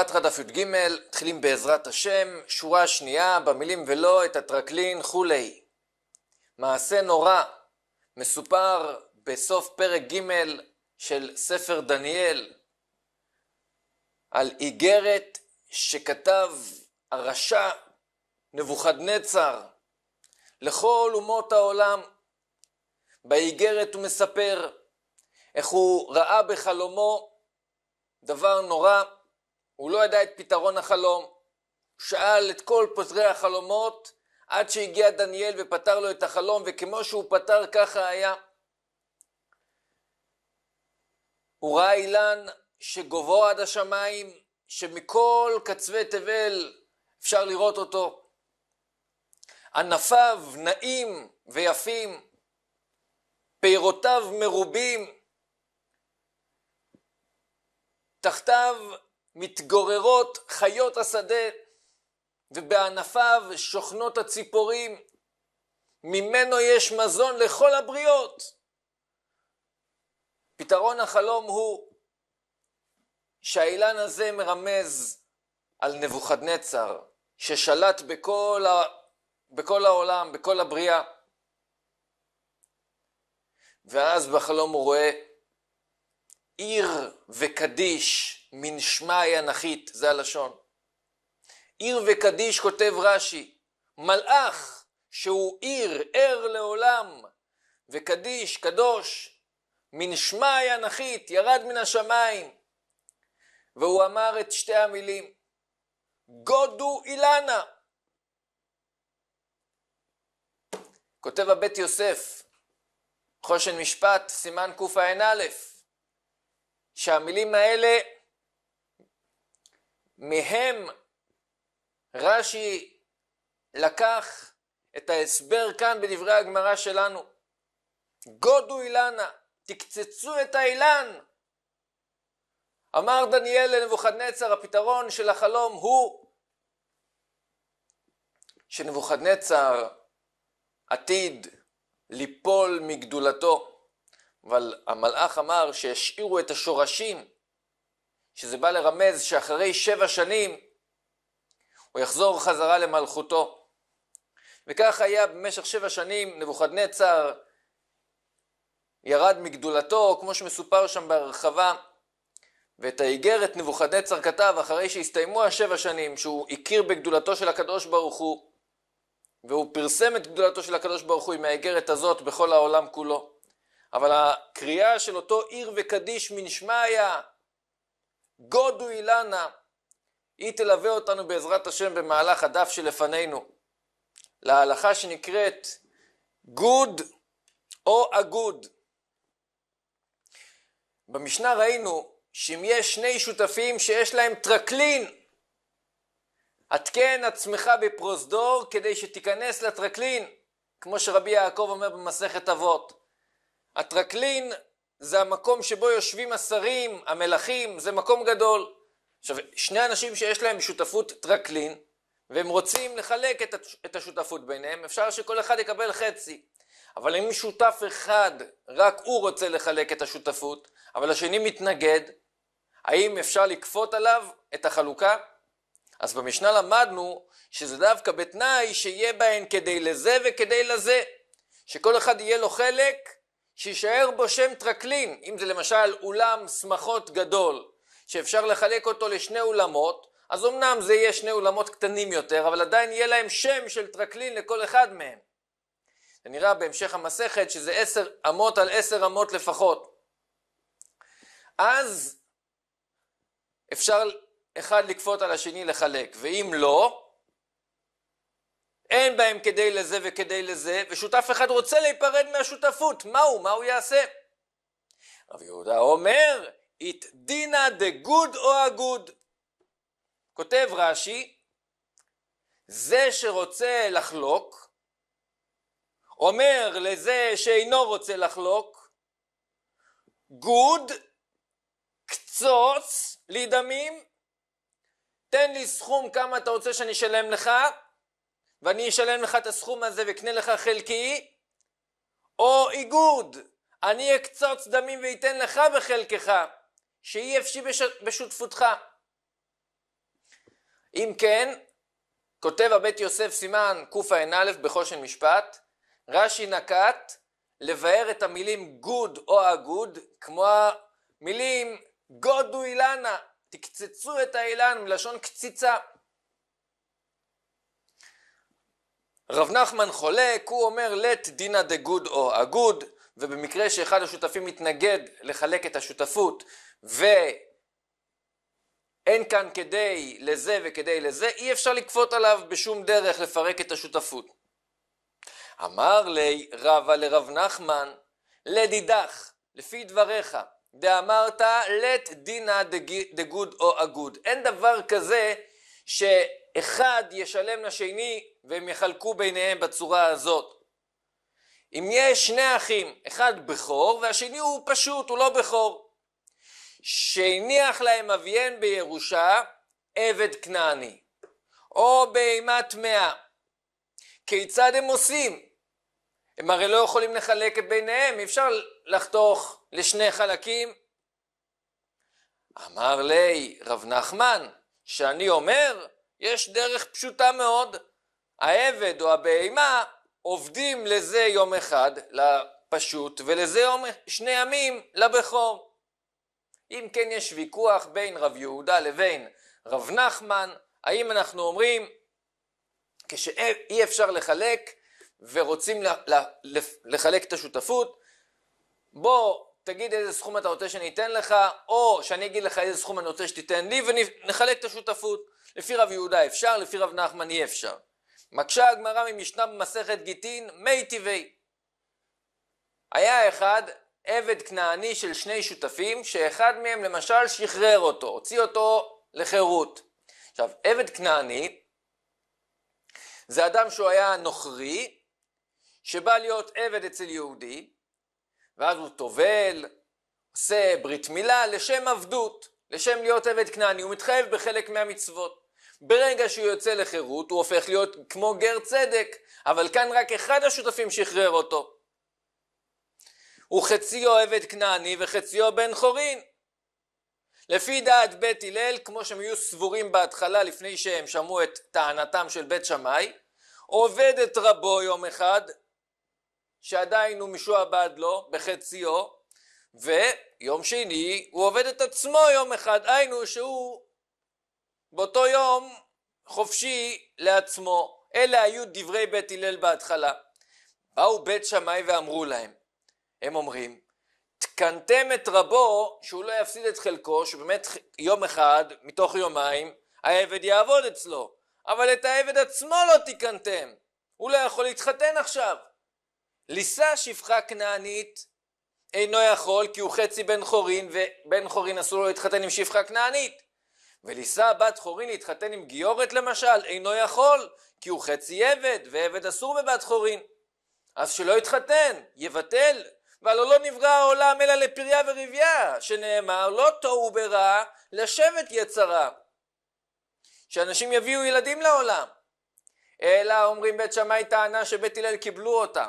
בתרא דף י"ג, מתחילים בעזרת השם, שורה שנייה, במילים ולא את הטרקלין כולי. מעשה נורא מסופר בסוף פרק ג' של ספר דניאל על איגרת שכתב הרשע נבוכדנצר לכל אומות העולם. באיגרת הוא מספר איך הוא ראה בחלומו דבר נורא הוא לא ידע את פתרון החלום. שאל את כל פוזרי החלומות עד שהגיע דניאל ופתר לו את החלום, וכמו שהוא פתר ככה היה. הוא ראה אילן שגובהו עד השמיים, שמכל קצווי תבל אפשר לראות אותו. ענפיו נעים ויפים, פירותיו מרובים, תחתיו מתגוררות חיות השדה, ובענפיו שוכנות הציפורים. ממנו יש מזון לכל הבריות. פתרון החלום הוא שהאילן הזה מרמז על נבוכדנצר, ששלט בכל, ה... בכל העולם, בכל הבריאה. ואז בחלום הוא רואה עיר וקדיש מנשמי אנכית, זה הלשון. עיר וקדיש כותב רש"י, מלאך שהוא עיר, ער לעולם, וקדיש, קדוש, מנשמי אנכית, ירד מן השמיים. והוא אמר את שתי המילים, גודו אילנה. כותב הבית יוסף, חושן משפט, סימן קע"א, שהמילים האלה מהם רש"י לקח את ההסבר כאן בדברי הגמרא שלנו. גודו אילנה, תקצצו את האילן. אמר דניאל לנבוכדנצר, הפתרון של החלום הוא שנבוכדנצר עתיד ליפול מגדולתו, אבל המלאך אמר שהשאירו את השורשים שזה בא לרמז שאחרי שבע שנים הוא יחזור חזרה למלכותו. וכך היה במשך שבע שנים נבוכדנצר ירד מגדולתו, כמו שמסופר שם בהרחבה, ואת האיגרת נבוכדנצר כתב אחרי שהסתיימו השבע שנים, שהוא הכיר בגדולתו של הקדוש ברוך הוא, והוא פרסם את גדולתו של הקדוש ברוך הוא עם האיגרת הזאת בכל העולם כולו. אבל הקריאה של אותו עיר וקדיש מנשמעיה, גודו אילנה. היא תלווה אותנו בעזרת השם במהלך הדף שלפנינו. להלכה שנקראת גוד או אגוד. במשנה ראינו שאם יש שני שותפים שיש להם טרקלין, התקן עצמך בפרוזדור כדי שתיכנס לטרקלין, כמו שרבי יעקב אומר במסכת אבות. הטרקלין זה המקום שבו יושבים השרים, המלכים, זה מקום גדול. עכשיו, שני אנשים שיש להם שותפות טרקלין, והם רוצים לחלק את, השותפות ביניהם, אפשר שכל אחד יקבל חצי. אבל אם שותף אחד, רק הוא רוצה לחלק את השותפות, אבל השני מתנגד, האם אפשר לכפות עליו את החלוקה? אז במשנה למדנו שזה דווקא בתנאי שיהיה בהן כדי לזה וכדי לזה, שכל אחד יהיה לו חלק שיישאר בו שם טרקלין, אם זה למשל אולם שמחות גדול, שאפשר לחלק אותו לשני אולמות, אז אמנם זה יהיה שני אולמות קטנים יותר, אבל עדיין יהיה להם שם של טרקלין לכל אחד מהם. זה נראה בהמשך המסכת שזה עשר אמות על עשר אמות לפחות. אז אפשר אחד לקפות על השני לחלק, ואם לא, אין בהם כדי לזה וכדי לזה, ושותף אחד רוצה להיפרד מהשותפות, מה הוא? מה הוא יעשה? רב יהודה אומר, אית דינא דגוד או אגוד. כותב רש"י, זה שרוצה לחלוק, אומר לזה שאינו רוצה לחלוק, גוד, קצוץ לי דמים, תן לי סכום כמה אתה רוצה שאני אשלם לך, ואני אשלם לך את הסכום הזה וקנה לך חלקי, או איגוד, אני אקצוץ דמים ואתן לך בחלקך, שיהיה אפשי בש... בשותפותך. אם כן, כותב הבית יוסף סימן קע"א בחושן משפט, רש"י נקט לבאר את המילים גוד או הגוד, כמו המילים גודו אילנה, תקצצו את האילן מלשון קציצה. רב נחמן חולק, הוא אומר let דינא דגוד או אגוד, ובמקרה שאחד השותפים מתנגד לחלק את השותפות, ואין כאן כדי לזה וכדי לזה, אי אפשר לכפות עליו בשום דרך לפרק את השותפות. אמר לי רבה לרב נחמן, לדידך, לפי דבריך, דאמרת let דינא דגוד או אגוד. אין דבר כזה ש... אחד ישלם לשני והם יחלקו ביניהם בצורה הזאת. אם יש שני אחים, אחד בכור והשני הוא פשוט, הוא לא בכור. שהניח להם אביהן בירושה עבד כנעני, או בהימה טמאה. כיצד הם עושים? הם הרי לא יכולים לחלק את ביניהם, אי אפשר לחתוך לשני חלקים. אמר לי רב נחמן, שאני אומר יש דרך פשוטה מאוד. העבד או הבהמה עובדים לזה יום אחד, לפשוט, ולזה יום שני ימים, לבכור. אם כן יש ויכוח בין רב יהודה לבין רב נחמן, האם אנחנו אומרים כשאי אפשר לחלק ורוצים לחלק את השותפות, בוא תגיד איזה סכום אתה רוצה שאני אתן לך, או שאני אגיד לך איזה סכום אני רוצה שתיתן לי, ונחלק את השותפות. לפי רב יהודה אפשר, לפי רב נחמן אי אפשר. מקשה הגמרא ממשנה במסכת גיטין, מי טבעי. היה אחד, עבד כנעני של שני שותפים, שאחד מהם למשל שחרר אותו, הוציא אותו לחירות. עכשיו, עבד כנעני זה אדם שהוא היה נוכרי, שבא להיות עבד אצל יהודי, ואז הוא טובל, עושה ברית מילה לשם עבדות, לשם להיות עבד כנעני, הוא מתחייב בחלק מהמצוות. ברגע שהוא יוצא לחירות הוא הופך להיות כמו גר צדק, אבל כאן רק אחד השותפים שחרר אותו. הוא חציו עבד כנעני וחציו בן חורין. לפי דעת בית הלל, כמו שהם היו סבורים בהתחלה לפני שהם שמעו את טענתם של בית שמאי, עובד את רבו יום אחד שעדיין הוא משועבד לו בחציו, ויום שני הוא עובד את עצמו יום אחד, היינו שהוא באותו יום חופשי לעצמו. אלה היו דברי בית הלל בהתחלה. באו בית שמאי ואמרו להם, הם אומרים, תקנתם את רבו שהוא לא יפסיד את חלקו, שבאמת יום אחד מתוך יומיים העבד יעבוד אצלו, אבל את העבד עצמו לא תיקנתם, הוא לא יכול להתחתן עכשיו. לישא שפחה כנענית אינו יכול כי הוא חצי בן חורין ובן חורין אסור לו להתחתן עם שפחה כנענית ולישא בת חורין להתחתן עם גיורת למשל אינו יכול כי הוא חצי עבד ועבד אסור בבת חורין אז שלא יתחתן יבטל והלא לא נברא העולם אלא לפריה ורבייה שנאמר לא תוהו ברע לשבת יצרה שאנשים יביאו ילדים לעולם אלא אומרים בית שמאי טענה שבית הלל קיבלו אותה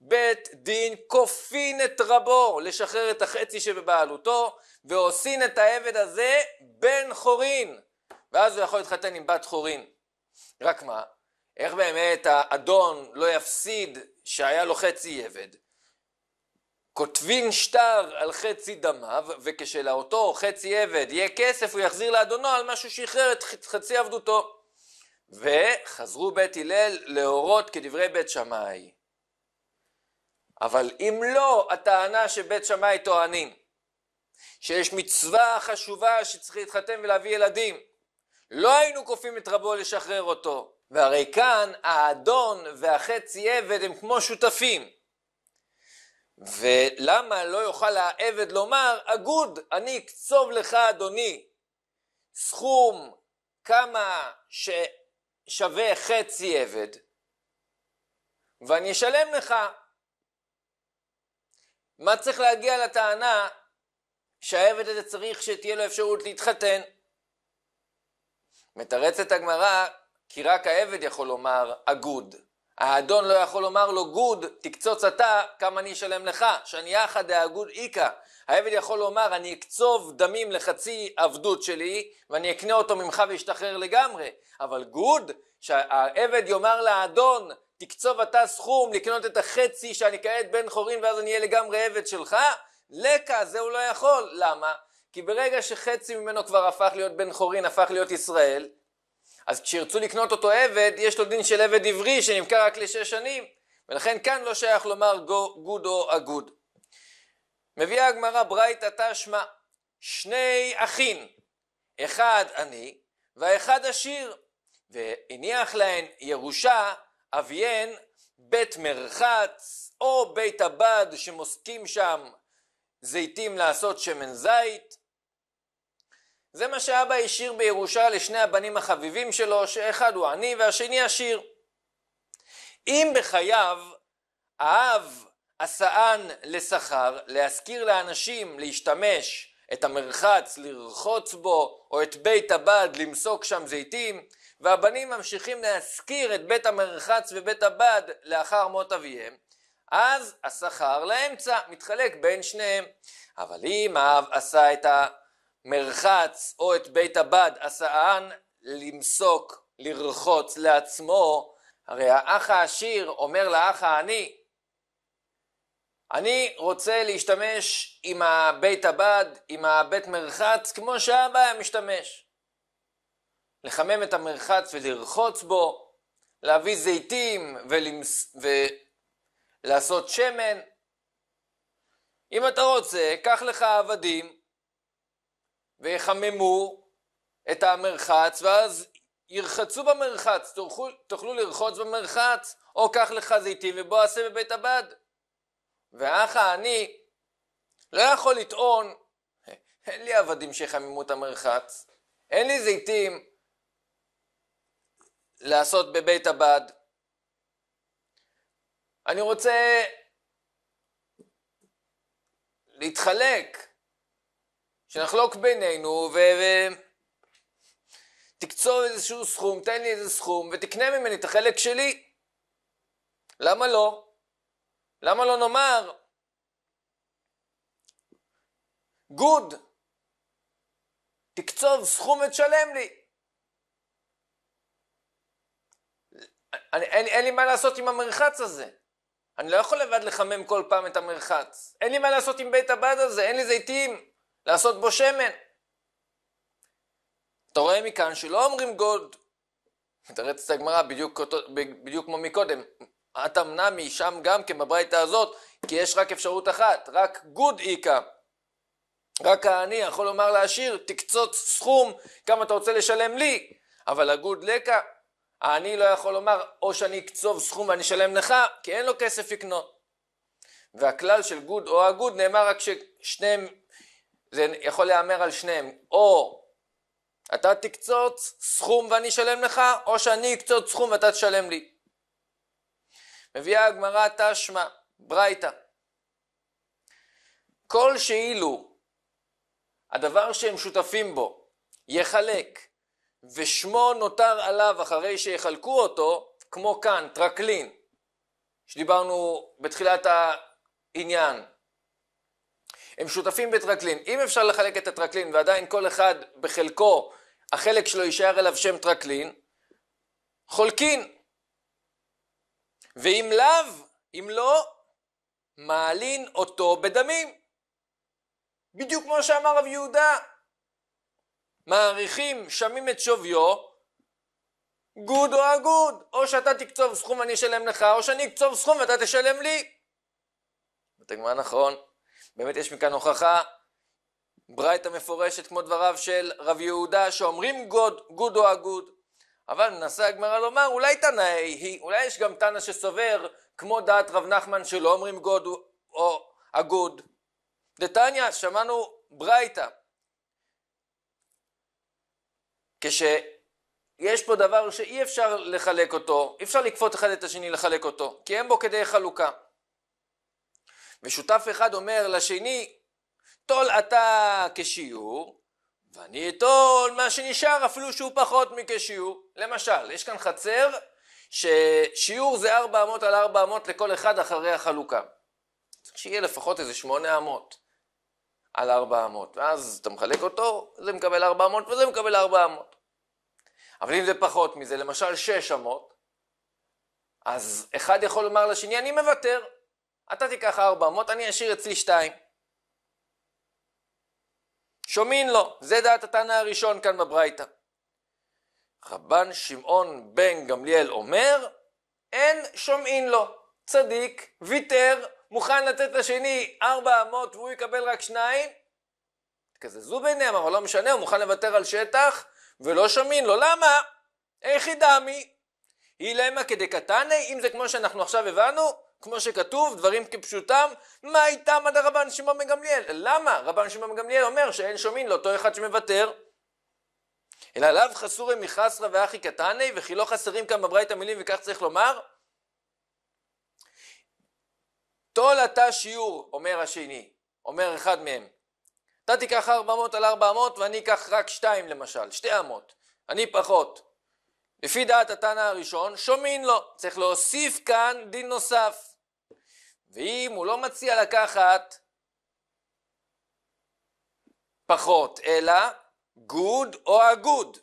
בית דין כופין את רבו לשחרר את החצי שבבעלותו ועושין את העבד הזה בן חורין ואז הוא יכול להתחתן עם בת חורין. רק מה, איך באמת האדון לא יפסיד שהיה לו חצי עבד? כותבין שטר על חצי דמיו, וכשלאותו חצי עבד יהיה כסף, הוא יחזיר לאדונו על מה שהוא שחרר את חצי עבדותו. וחזרו בית הלל להורות כדברי בית שמאי. אבל אם לא, הטענה שבית שמאי טוענים שיש מצווה חשובה שצריך להתחתן ולהביא ילדים. לא היינו כופים את רבו לשחרר אותו. והרי כאן האדון והחצי עבד הם כמו שותפים. ולמה לא יוכל העבד לומר, אגוד, אני אקצוב לך אדוני סכום כמה ששווה חצי עבד ואני אשלם לך מה צריך להגיע לטענה שהעבד הזה צריך שתהיה לו אפשרות להתחתן? מתרצת הגמרא כי רק העבד יכול לומר אגוד. האדון לא יכול לומר לו גוד, תקצוץ אתה, כמה אני אשלם לך, שאני יחד האגוד איכא. העבד יכול לומר, אני אקצוב דמים לחצי עבדות שלי, ואני אקנה אותו ממך ואשתחרר לגמרי. אבל גוד, שהעבד יאמר לאדון, תקצוב אתה סכום לקנות את החצי שאני כעת בן חורין ואז אני אהיה לגמרי עבד שלך? לקה, זה הוא לא יכול. למה? כי ברגע שחצי ממנו כבר הפך להיות בן חורין, הפך להיות ישראל, אז כשירצו לקנות אותו עבד, יש לו דין של עבד עברי שנמכר רק לשש שנים, ולכן כאן לא שייך לומר גו, גוד או אגוד. מביאה הגמרא ברייתא תשמע, שני אחים, אחד עני והאחד עשיר, והניח להן ירושה אביין בית מרחץ או בית הבד שמוסקים שם זיתים לעשות שמן זית. זה מה שאבא השאיר בירושה לשני הבנים החביבים שלו, שאחד הוא עני והשני עשיר. אם בחייו האב הסען לסחר, להשכיר לאנשים להשתמש את המרחץ לרחוץ בו, או את בית הבד למסוק שם זיתים, והבנים ממשיכים להשכיר את בית המרחץ ובית הבד לאחר מות אביהם, אז השכר לאמצע מתחלק בין שניהם. אבל אם האב עשה את המרחץ או את בית הבד, עשאן למסוק, לרחוץ לעצמו, הרי האח העשיר אומר לאח העני, אני רוצה להשתמש עם הבית הבד, עם הבית מרחץ, כמו שאבא היה משתמש. לחמם את המרחץ ולרחוץ בו, להביא זיתים ולמס... ולעשות שמן. אם אתה רוצה, קח לך עבדים ויחממו את המרחץ, ואז ירחצו במרחץ, תוכלו, תוכלו לרחוץ במרחץ, או קח לך זיתים ובוא עשה בבית הבד. והאח העני לא יכול לטעון, אין לי עבדים שיחממו את המרחץ, אין לי זיתים, לעשות בבית הבד. אני רוצה להתחלק, שנחלוק בינינו ו... ו- איזשהו סכום, תן לי איזה סכום ותקנה ממני את החלק שלי. למה לא? למה לא נאמר גוד, תקצוב סכום ותשלם לי. אני, אין, אין לי מה לעשות עם המרחץ הזה. אני לא יכול לבד לחמם כל פעם את המרחץ. אין לי מה לעשות עם בית הבד הזה, אין לי זיתים לעשות בו שמן. אתה רואה מכאן שלא אומרים גולד. מתרץ את הגמרא בדיוק, בדיוק כמו מקודם. את אמנה משם גם כן בברייתא הזאת, כי יש רק אפשרות אחת, רק גוד איכא. רק העני יכול לומר לעשיר, תקצוץ סכום, כמה אתה רוצה לשלם לי, אבל הגוד לקה, העני לא יכול לומר, או שאני אקצוב סכום ואני אשלם לך, כי אין לו כסף לקנות. והכלל של גוד או הגוד נאמר רק ששניהם, זה יכול להיאמר על שניהם, או אתה תקצוץ סכום ואני אשלם לך, או שאני אקצוץ סכום ואתה תשלם לי. מביאה הגמרא תשמע, ברייתא. כל שאילו הדבר שהם שותפים בו יחלק ושמו נותר עליו אחרי שיחלקו אותו, כמו כאן, טרקלין, שדיברנו בתחילת העניין. הם שותפים בטרקלין. אם אפשר לחלק את הטרקלין ועדיין כל אחד בחלקו, החלק שלו יישאר אליו שם טרקלין, חולקין. ואם לאו, אם לא, מעלין אותו בדמים. בדיוק כמו שאמר רב יהודה, מעריכים, שמים את שוויו, גוד או אגוד, או שאתה תקצוב סכום ואני אשלם לך, או שאני אקצוב סכום ואתה תשלם לי. זאת הגמרא נכון, באמת יש מכאן הוכחה, ברייתא מפורשת כמו דבריו של רב יהודה שאומרים גוד, גוד או אגוד, אבל מנסה הגמרא לומר אולי תנאי היא, אולי יש גם תנא שסובר כמו דעת רב נחמן שלא אומרים גוד או אגוד. דתניא, שמענו ברייתא כשיש פה דבר שאי אפשר לחלק אותו, אי אפשר לכפות אחד את השני לחלק אותו, כי אין בו כדי חלוקה. ושותף אחד אומר לשני, טול אתה כשיעור, ואני אטול מה שנשאר אפילו שהוא פחות מכשיעור. למשל, יש כאן חצר ששיעור זה 400 על 400 לכל אחד אחרי החלוקה. צריך שיהיה לפחות איזה 800. על 400, ואז אתה מחלק אותו, זה מקבל 400 וזה מקבל 400. אבל אם זה פחות מזה, למשל 600, אז אחד יכול לומר לשני, אני מוותר, אתה תיקח 400, אני אשאיר אצלי 2. שומעים לו, זה דעת התנא הראשון כאן בברייתא. רבן שמעון בן גמליאל אומר, אין שומעין לו, צדיק ויתר מוכן לתת לשני ארבע אמות והוא יקבל רק שניים? התקזזו ביניהם, אבל לא משנה, הוא מוכן לוותר על שטח ולא שומעים לו. למה? איך ידעמי? כדי כדקתני, אם זה כמו שאנחנו עכשיו הבנו, כמו שכתוב, דברים כפשוטם, מה איתם עד הרבן שמעון בן גמליאל? למה? רבן שמעון בן גמליאל אומר שאין שומעים לאותו לא אחד שמוותר. אלא לאו חסורי מחסרה ואחי קטני, וכי לא חסרים כאן בברית המילים וכך צריך לומר. טול אתה שיעור, אומר השני, אומר אחד מהם. אתה תיקח ארבע אמות על ארבע אמות ואני אקח רק שתיים למשל, שתי אמות, אני פחות. לפי דעת התנא הראשון, שומעים לו, צריך להוסיף כאן דין נוסף. ואם הוא לא מציע לקחת פחות, אלא גוד או אגוד.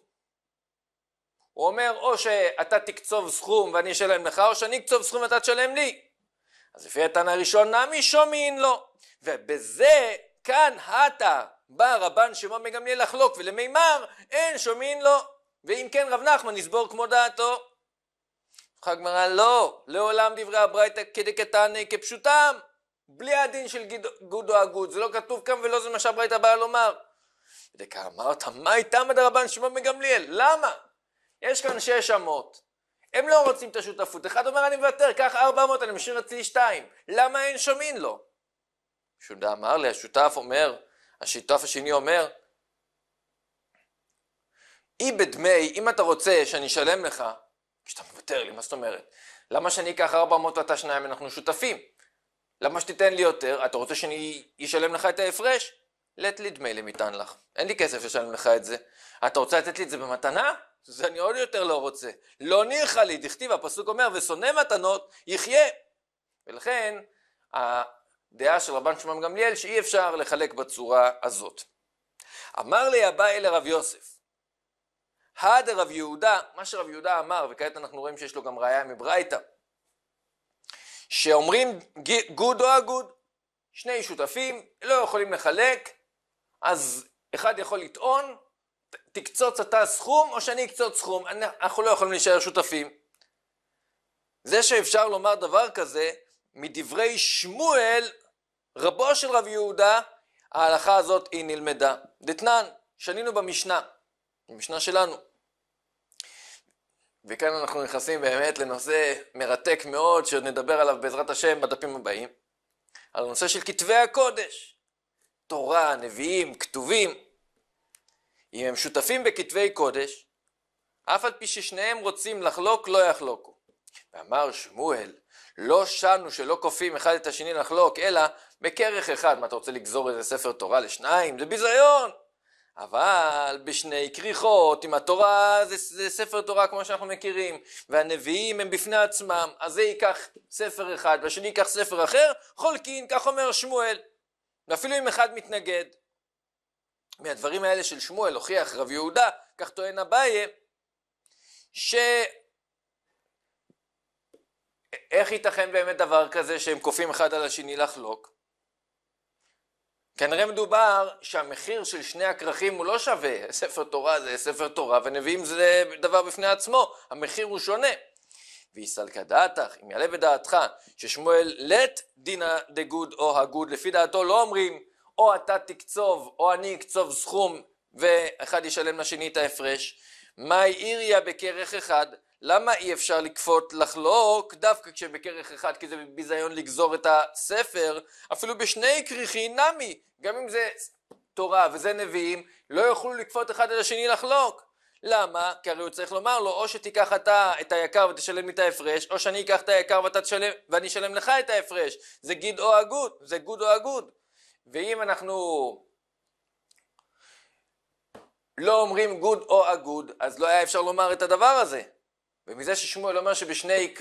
הוא אומר, או שאתה תקצוב סכום ואני אשלם לך, או שאני אקצוב סכום ואתה תשלם לי. אז לפי התנא הראשון נמי שומעין לו. ובזה כאן הטה בא רבן שמעון מגמליאל לחלוק ולמימר אין שומעין לו. ואם כן רב נחמן יסבור כמו דעתו. אמרה הגמרא לא, לעולם דברי הברייתא כדקתני כפשוטם. בלי הדין של גודו הגוד, זה לא כתוב כאן ולא זה מה שהברייתא באה לומר. וכאמרת מה איתם עד הרבן שמעון מגמליאל? למה? יש כאן שש אמות. הם לא רוצים את השותפות. אחד אומר אני מוותר, קח 400, אני משאיר אצלי 2. למה אין שומעים לו? שודה אמר לי, השותף אומר, השותף השני אומר, אי בדמי, אם אתה רוצה שאני אשלם לך, כשאתה מוותר לי, מה זאת אומרת? למה שאני אקח 400 ואתה שניים, אנחנו שותפים? למה שתיתן לי יותר? אתה רוצה שאני אשלם לך את ההפרש? let לי דמי למטען לך. אין לי כסף לשלם לך את זה. אתה רוצה לתת לי את זה במתנה? זה אני עוד יותר לא רוצה. לא ניחא לי, דכתיב הפסוק אומר, ושונא מתנות, יחיה. ולכן, הדעה של רבן שמעון גמליאל, שאי אפשר לחלק בצורה הזאת. אמר לי אביי לרב יוסף, הד רב יהודה, מה שרב יהודה אמר, וכעת אנחנו רואים שיש לו גם ראייה מברייתא, שאומרים גוד או אגוד, שני שותפים, לא יכולים לחלק, אז אחד יכול לטעון תקצוץ אתה סכום או שאני אקצוץ סכום, אנחנו לא יכולים להישאר שותפים. זה שאפשר לומר דבר כזה, מדברי שמואל, רבו של רב יהודה, ההלכה הזאת היא נלמדה. דתנן, שנינו במשנה, במשנה שלנו. וכאן אנחנו נכנסים באמת לנושא מרתק מאוד, שעוד נדבר עליו בעזרת השם בדפים הבאים, על הנושא של כתבי הקודש. תורה, נביאים, כתובים. אם הם שותפים בכתבי קודש, אף על פי ששניהם רוצים לחלוק, לא יחלוקו. ואמר שמואל, לא שנו שלא כופים אחד את השני לחלוק, אלא בכרך אחד. מה, אתה רוצה לגזור איזה ספר תורה לשניים? זה ביזיון! אבל בשני כריכות, אם התורה זה, זה ספר תורה כמו שאנחנו מכירים, והנביאים הם בפני עצמם, אז זה ייקח ספר אחד והשני ייקח ספר אחר, חולקין, כך אומר שמואל. ואפילו אם אחד מתנגד. מהדברים האלה של שמואל הוכיח רב יהודה, כך טוען אביי, ש... איך ייתכן באמת דבר כזה שהם כופים אחד על השני לחלוק? כנראה מדובר שהמחיר של שני הכרכים הוא לא שווה, ספר תורה זה ספר תורה ונביאים זה דבר בפני עצמו, המחיר הוא שונה. ויסלקא דעתך, אם יעלה בדעתך ששמואל לט דינא דגוד או הגוד, לפי דעתו לא אומרים או אתה תקצוב, או אני אקצוב סכום, ואחד ישלם לשני את ההפרש. מאי איריה בכרך אחד, למה אי אפשר לכפות לחלוק דווקא כשבכרך אחד, כי זה ביזיון לגזור את הספר, אפילו בשני כריכי נמי, גם אם זה תורה וזה נביאים, לא יוכלו לכפות אחד על השני לחלוק. למה? כי הרי הוא צריך לומר לו, או שתיקח אתה את היקר ותשלם לי את ההפרש, או שאני אקח את היקר ואתה תשלם, ואני אשלם לך את ההפרש. זה גיד או הגות, זה גוד או הגוד. ואם אנחנו לא אומרים גוד או אגוד, אז לא היה אפשר לומר את הדבר הזה. ומזה ששמואל אומר שבשני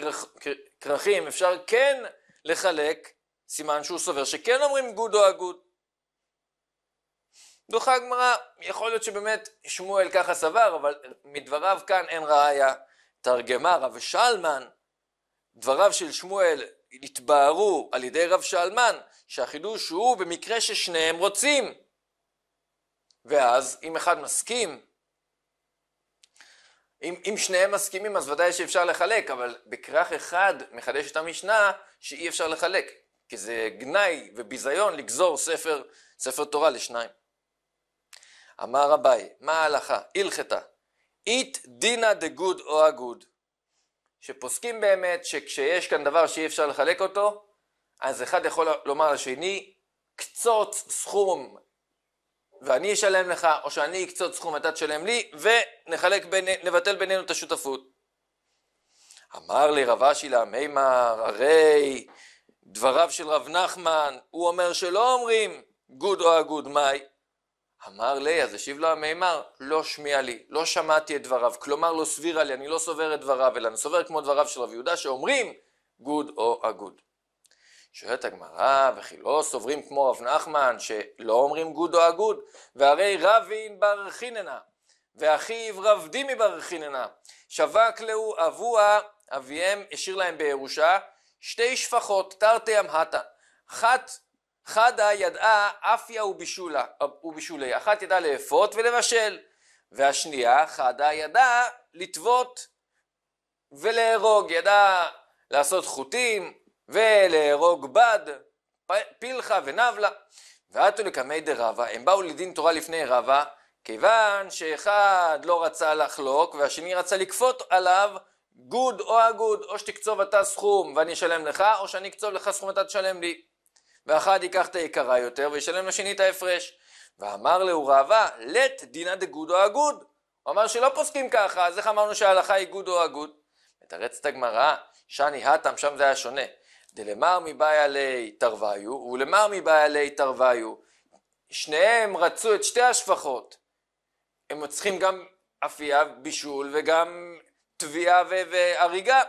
כרכים קרח, אפשר כן לחלק, סימן שהוא סובר שכן אומרים גוד או אגוד. דוחה הגמרא, יכול להיות שבאמת שמואל ככה סבר, אבל מדבריו כאן אין ראיה. תרגמה רב שלמן, דבריו של שמואל התבהרו על ידי רב שלמן, שהחידוש הוא במקרה ששניהם רוצים. ואז אם אחד מסכים, אם, אם שניהם מסכימים אז ודאי שאפשר לחלק, אבל בכרך אחד מחדש את המשנה שאי אפשר לחלק, כי זה גנאי וביזיון לגזור ספר, ספר תורה לשניים. אמר רביי, מה ההלכה? הלכתה. אית דינא דגוד או אגוד. שפוסקים באמת שכשיש כאן דבר שאי אפשר לחלק אותו, אז אחד יכול לומר לשני, קצוץ סכום ואני אשלם לך, או שאני אקצוץ סכום ואתה תשלם לי, ונחלק בין, נבטל בינינו את השותפות. אמר לי רב אשי להמימר, הרי דבריו של רב נחמן, הוא אומר שלא אומרים גוד או הגוד מאי. אמר לי, אז השיב לו המימר, לא שמיע לי, לא שמעתי את דבריו, כלומר לא סבירה לי, אני לא סובר את דבריו, אלא אני סובר כמו דבריו של רב יהודה שאומרים גוד או הגוד. שואלת הגמרא, וכי לא סוברים כמו רב נחמן, שלא אומרים גוד או אגוד, והרי רבין בר חיננה, ואחיו רב דימי בר חיננה, שבק להו אבוה, אביהם השאיר להם בירושה, שתי שפחות, תרתי אמהתה, אחת חדה ידעה אפיה ובישולה, ובישולי, אחת ידעה לאפות ולבשל, והשנייה חדה ידעה לטוות ולהרוג, ידעה לעשות חוטים, ולהרוג בד, פילחה ונבלה. ועטו לקמי דרבה, הם באו לדין תורה לפני רבה, כיוון שאחד לא רצה לחלוק והשני רצה לכפות עליו גוד או אגוד, או שתקצוב אתה סכום ואני אשלם לך, או שאני אקצוב לך סכום ואתה תשלם לי. ואחד ייקח את היקרה יותר וישלם לשני את ההפרש. ואמר להו רבה, לט דינא דגוד או אגוד. הוא אמר שלא פוסקים ככה, אז איך אמרנו שההלכה היא גוד או אגוד? מתרצת הגמרא, שאני האטם, שם זה היה שונה. דלמר מבעיה ליה תרוויו ולמר מבעיה ליה תרוויו. שניהם רצו את שתי השפחות. הם צריכים גם אפייה, בישול וגם תביעה והריגה.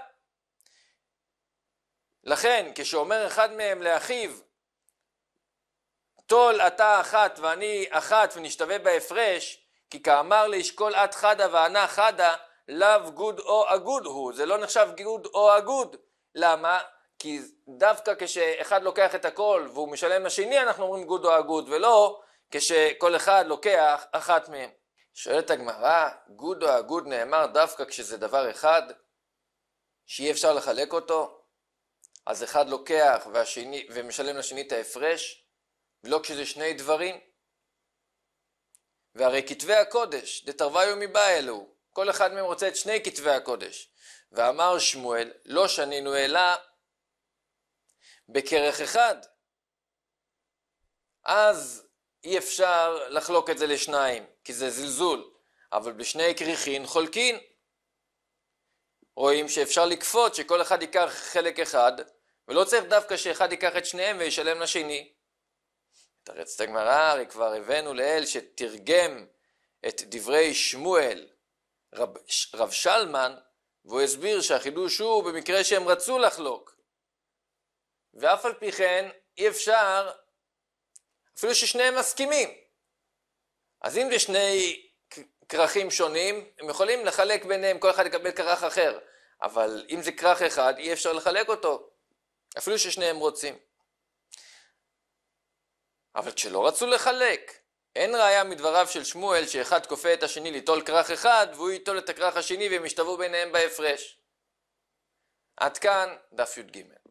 לכן, כשאומר אחד מהם לאחיו, טול אתה אחת ואני אחת ונשתווה בהפרש, כי כאמר לאשכול את חדה וענה חדה, לאו גוד או אגוד הוא. זה לא נחשב גוד או אגוד. למה? כי דווקא כשאחד לוקח את הכל והוא משלם לשני, אנחנו אומרים גודו אגוד, ולא כשכל אחד לוקח אחת מהם. שואלת הגמרא, גודו אגוד נאמר דווקא כשזה דבר אחד, שאי אפשר לחלק אותו, אז אחד לוקח והשני, ומשלם לשני את ההפרש, ולא כשזה שני דברים. והרי כתבי הקודש, דתרוויו מבא אלו, כל אחד מהם רוצה את שני כתבי הקודש. ואמר שמואל, לא שנינו אלא בכרך אחד. אז אי אפשר לחלוק את זה לשניים, כי זה זלזול, אבל בשני כריכין חולקין. רואים שאפשר לקפוץ, שכל אחד ייקח חלק אחד, ולא צריך דווקא שאחד ייקח את שניהם וישלם לשני. תרץ את הגמרא, הרי כבר הבאנו לאל שתרגם את דברי שמואל רב, רב שלמן, והוא הסביר שהחידוש הוא במקרה שהם רצו לחלוק. ואף על פי כן אי אפשר אפילו ששניהם מסכימים. אז אם זה שני כרכים שונים, הם יכולים לחלק ביניהם, כל אחד יקבל כרך אחר, אבל אם זה כרך אחד, אי אפשר לחלק אותו, אפילו ששניהם רוצים. אבל כשלא רצו לחלק, אין ראיה מדבריו של שמואל שאחד כופה את השני ליטול כרך אחד, והוא ייטול את הכרך השני והם ישתוו ביניהם בהפרש. עד כאן דף י"ג.